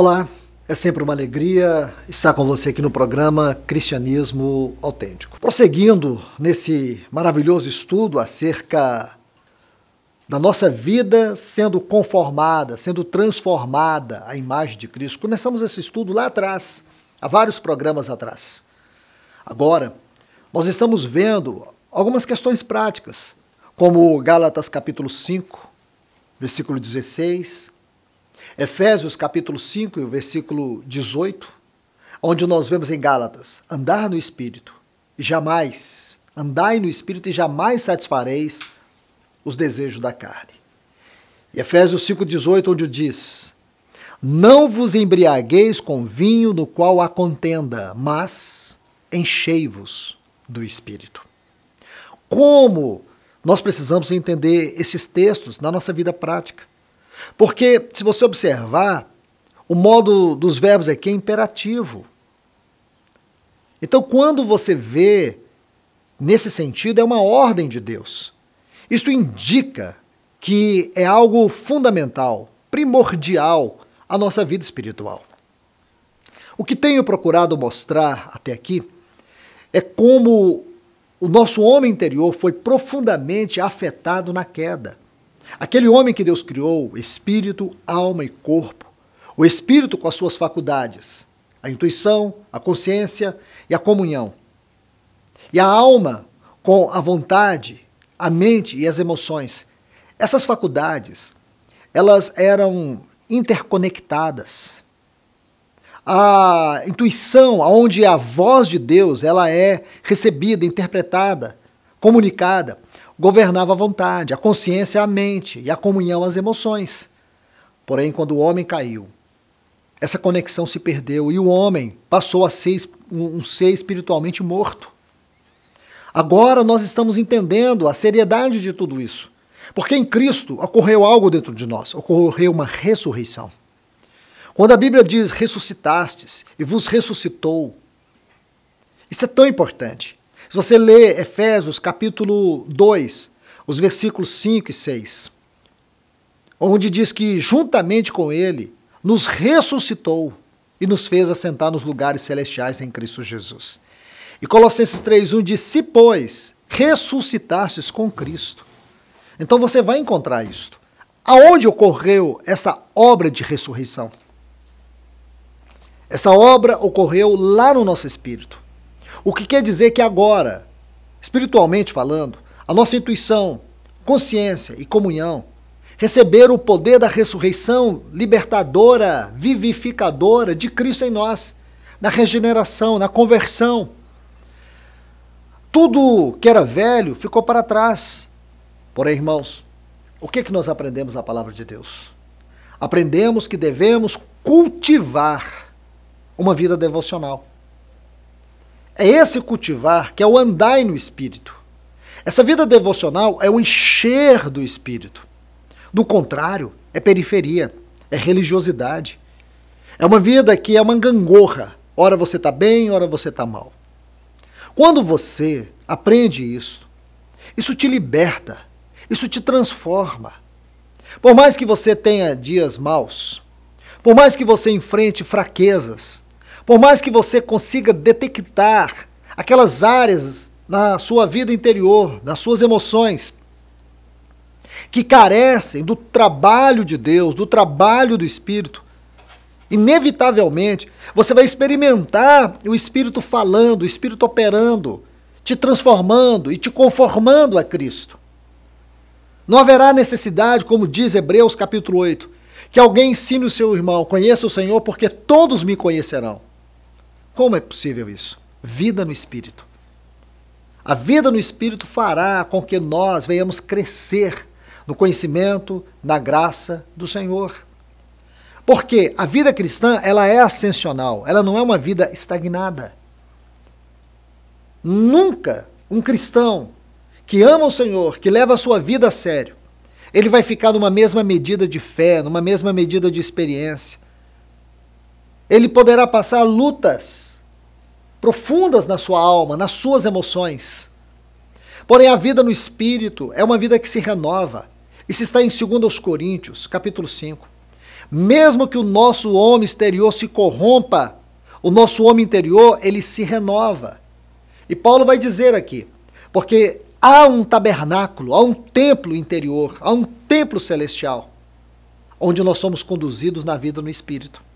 Olá, é sempre uma alegria estar com você aqui no programa Cristianismo Autêntico. Prosseguindo nesse maravilhoso estudo acerca da nossa vida sendo conformada, sendo transformada à imagem de Cristo. Começamos esse estudo lá atrás, há vários programas atrás. Agora, nós estamos vendo algumas questões práticas, como Gálatas capítulo 5, versículo 16, Efésios capítulo 5, versículo 18, onde nós vemos em Gálatas, andar no Espírito, e jamais, andai no Espírito e jamais satisfareis os desejos da carne. E Efésios 18, onde diz, não vos embriagueis com vinho no qual há contenda, mas enchei-vos do Espírito. Como nós precisamos entender esses textos na nossa vida prática. Porque, se você observar, o modo dos verbos aqui é imperativo. Então, quando você vê nesse sentido, é uma ordem de Deus. isto indica que é algo fundamental, primordial à nossa vida espiritual. O que tenho procurado mostrar até aqui é como o nosso homem interior foi profundamente afetado na queda. Aquele homem que Deus criou, espírito, alma e corpo, o espírito com as suas faculdades, a intuição, a consciência e a comunhão. E a alma com a vontade, a mente e as emoções. Essas faculdades, elas eram interconectadas. A intuição, aonde a voz de Deus, ela é recebida, interpretada, comunicada governava a vontade, a consciência a mente e a comunhão às emoções. Porém, quando o homem caiu, essa conexão se perdeu e o homem passou a ser um ser espiritualmente morto. Agora nós estamos entendendo a seriedade de tudo isso. Porque em Cristo ocorreu algo dentro de nós, ocorreu uma ressurreição. Quando a Bíblia diz ressuscitastes e vos ressuscitou, isso é tão importante. Se você lê Efésios capítulo 2, os versículos 5 e 6, onde diz que juntamente com ele nos ressuscitou e nos fez assentar nos lugares celestiais em Cristo Jesus. E Colossenses 3:1 diz: "Se pois ressuscitastes com Cristo". Então você vai encontrar isto. Aonde ocorreu esta obra de ressurreição? Esta obra ocorreu lá no nosso espírito. O que quer dizer que agora, espiritualmente falando, a nossa intuição, consciência e comunhão receberam o poder da ressurreição libertadora, vivificadora de Cristo em nós, na regeneração, na conversão. Tudo que era velho ficou para trás. Porém, irmãos, o que, é que nós aprendemos na palavra de Deus? Aprendemos que devemos cultivar uma vida devocional. É esse cultivar que é o andai no espírito. Essa vida devocional é o encher do espírito. Do contrário, é periferia, é religiosidade. É uma vida que é uma gangorra. Ora você está bem, ora você está mal. Quando você aprende isso, isso te liberta, isso te transforma. Por mais que você tenha dias maus, por mais que você enfrente fraquezas, por mais que você consiga detectar aquelas áreas na sua vida interior, nas suas emoções, que carecem do trabalho de Deus, do trabalho do Espírito, inevitavelmente você vai experimentar o Espírito falando, o Espírito operando, te transformando e te conformando a Cristo. Não haverá necessidade, como diz Hebreus capítulo 8, que alguém ensine o seu irmão, conheça o Senhor, porque todos me conhecerão. Como é possível isso? Vida no espírito. A vida no espírito fará com que nós venhamos crescer no conhecimento, na graça do Senhor. Porque a vida cristã, ela é ascensional, ela não é uma vida estagnada. Nunca um cristão que ama o Senhor, que leva a sua vida a sério, ele vai ficar numa mesma medida de fé, numa mesma medida de experiência. Ele poderá passar lutas profundas na sua alma, nas suas emoções. Porém, a vida no espírito é uma vida que se renova. Isso está em 2 Coríntios, capítulo 5. Mesmo que o nosso homem exterior se corrompa, o nosso homem interior, ele se renova. E Paulo vai dizer aqui, porque há um tabernáculo, há um templo interior, há um templo celestial, onde nós somos conduzidos na vida no espírito.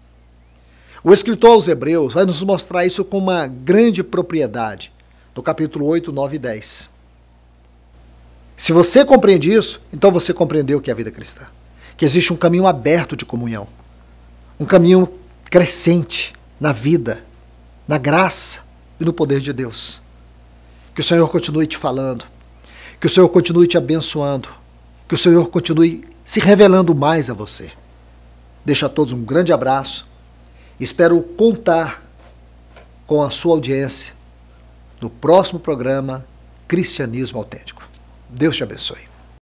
O escritor aos Hebreus vai nos mostrar isso com uma grande propriedade, no capítulo 8, 9 e 10. Se você compreende isso, então você compreendeu o que é a vida cristã. Que existe um caminho aberto de comunhão, um caminho crescente na vida, na graça e no poder de Deus. Que o Senhor continue te falando, que o Senhor continue te abençoando, que o Senhor continue se revelando mais a você. Deixa a todos um grande abraço Espero contar com a sua audiência no próximo programa Cristianismo Autêntico. Deus te abençoe.